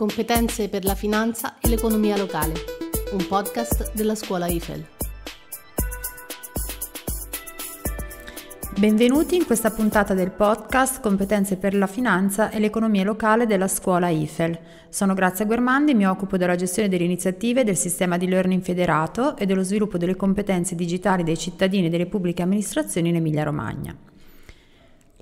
Competenze per la finanza e l'economia locale, un podcast della scuola IFEL. Benvenuti in questa puntata del podcast Competenze per la finanza e l'economia locale della scuola IFEL. Sono Grazia Guermandi e mi occupo della gestione delle iniziative del sistema di learning federato e dello sviluppo delle competenze digitali dei cittadini e delle pubbliche amministrazioni in Emilia-Romagna.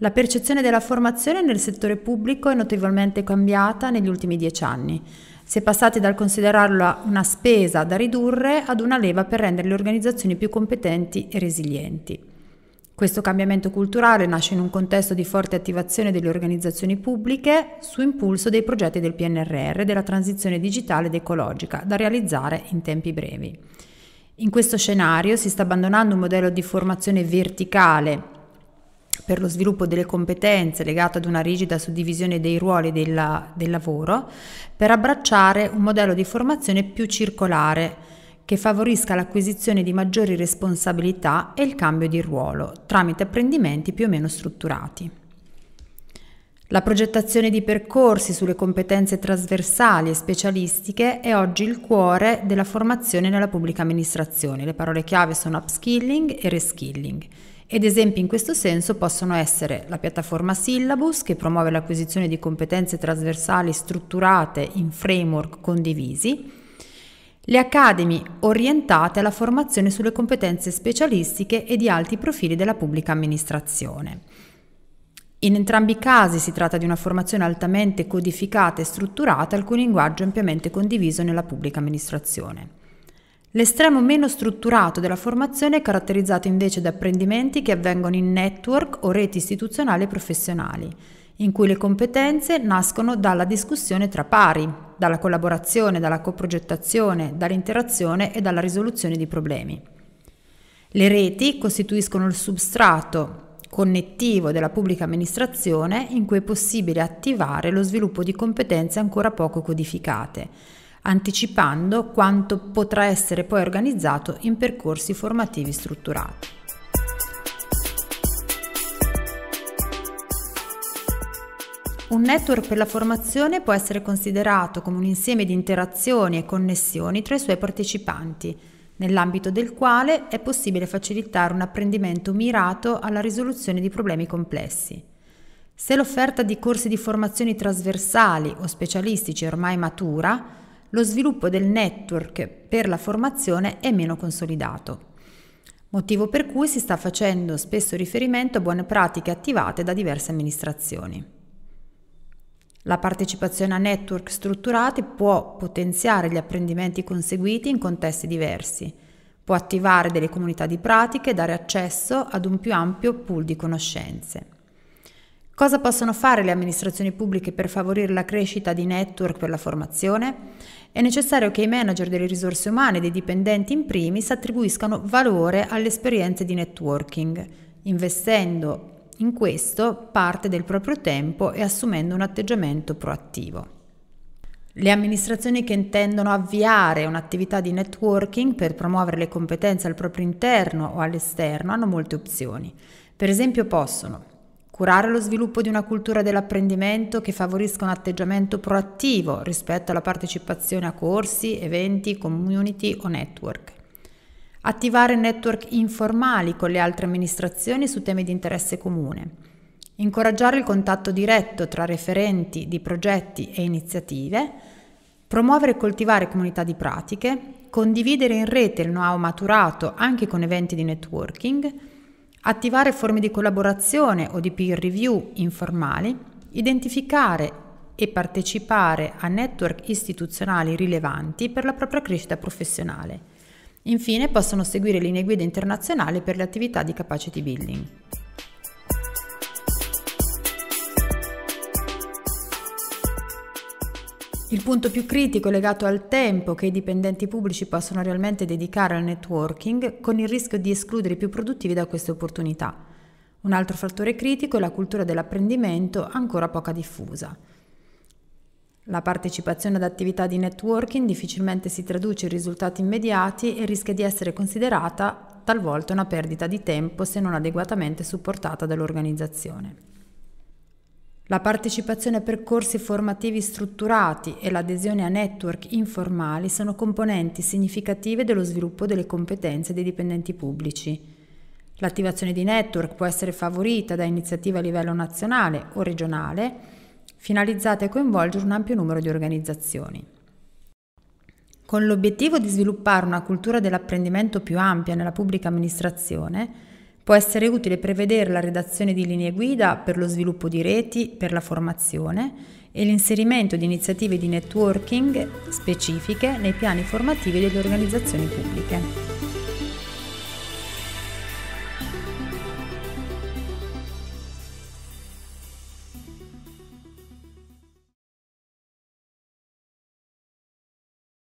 La percezione della formazione nel settore pubblico è notevolmente cambiata negli ultimi dieci anni. Si è passati dal considerarla una spesa da ridurre ad una leva per rendere le organizzazioni più competenti e resilienti. Questo cambiamento culturale nasce in un contesto di forte attivazione delle organizzazioni pubbliche su impulso dei progetti del PNRR della transizione digitale ed ecologica da realizzare in tempi brevi. In questo scenario si sta abbandonando un modello di formazione verticale per lo sviluppo delle competenze legato ad una rigida suddivisione dei ruoli della, del lavoro, per abbracciare un modello di formazione più circolare che favorisca l'acquisizione di maggiori responsabilità e il cambio di ruolo tramite apprendimenti più o meno strutturati. La progettazione di percorsi sulle competenze trasversali e specialistiche è oggi il cuore della formazione nella pubblica amministrazione. Le parole chiave sono upskilling e reskilling ed esempi in questo senso possono essere la piattaforma Syllabus che promuove l'acquisizione di competenze trasversali strutturate in framework condivisi, le academy orientate alla formazione sulle competenze specialistiche e di alti profili della pubblica amministrazione. In entrambi i casi si tratta di una formazione altamente codificata e strutturata, al cui linguaggio ampiamente condiviso nella pubblica amministrazione. L'estremo meno strutturato della formazione è caratterizzato invece da apprendimenti che avvengono in network o reti istituzionali e professionali, in cui le competenze nascono dalla discussione tra pari, dalla collaborazione, dalla coprogettazione, dall'interazione e dalla risoluzione di problemi. Le reti costituiscono il substrato connettivo della pubblica amministrazione in cui è possibile attivare lo sviluppo di competenze ancora poco codificate anticipando quanto potrà essere poi organizzato in percorsi formativi strutturati. Un network per la formazione può essere considerato come un insieme di interazioni e connessioni tra i suoi partecipanti, nell'ambito del quale è possibile facilitare un apprendimento mirato alla risoluzione di problemi complessi. Se l'offerta di corsi di formazioni trasversali o specialistici è ormai matura, lo sviluppo del network per la formazione è meno consolidato, motivo per cui si sta facendo spesso riferimento a buone pratiche attivate da diverse amministrazioni. La partecipazione a network strutturati può potenziare gli apprendimenti conseguiti in contesti diversi, può attivare delle comunità di pratiche e dare accesso ad un più ampio pool di conoscenze. Cosa possono fare le amministrazioni pubbliche per favorire la crescita di network per la formazione? È necessario che i manager delle risorse umane e dei dipendenti in primis attribuiscano valore alle esperienze di networking, investendo in questo parte del proprio tempo e assumendo un atteggiamento proattivo. Le amministrazioni che intendono avviare un'attività di networking per promuovere le competenze al proprio interno o all'esterno hanno molte opzioni. Per esempio possono curare lo sviluppo di una cultura dell'apprendimento che favorisca un atteggiamento proattivo rispetto alla partecipazione a corsi, eventi, community o network. Attivare network informali con le altre amministrazioni su temi di interesse comune. Incoraggiare il contatto diretto tra referenti di progetti e iniziative. Promuovere e coltivare comunità di pratiche. Condividere in rete il know-how maturato anche con eventi di networking attivare forme di collaborazione o di peer review informali, identificare e partecipare a network istituzionali rilevanti per la propria crescita professionale. Infine possono seguire linee guida internazionali per le attività di capacity building. Il punto più critico è legato al tempo che i dipendenti pubblici possono realmente dedicare al networking, con il rischio di escludere i più produttivi da queste opportunità. Un altro fattore critico è la cultura dell'apprendimento, ancora poca diffusa. La partecipazione ad attività di networking difficilmente si traduce in risultati immediati e rischia di essere considerata talvolta una perdita di tempo se non adeguatamente supportata dall'organizzazione. La partecipazione a percorsi formativi strutturati e l'adesione a network informali sono componenti significative dello sviluppo delle competenze dei dipendenti pubblici. L'attivazione di network può essere favorita da iniziative a livello nazionale o regionale, finalizzate a coinvolgere un ampio numero di organizzazioni. Con l'obiettivo di sviluppare una cultura dell'apprendimento più ampia nella pubblica amministrazione, Può essere utile prevedere la redazione di linee guida per lo sviluppo di reti, per la formazione e l'inserimento di iniziative di networking specifiche nei piani formativi delle organizzazioni pubbliche.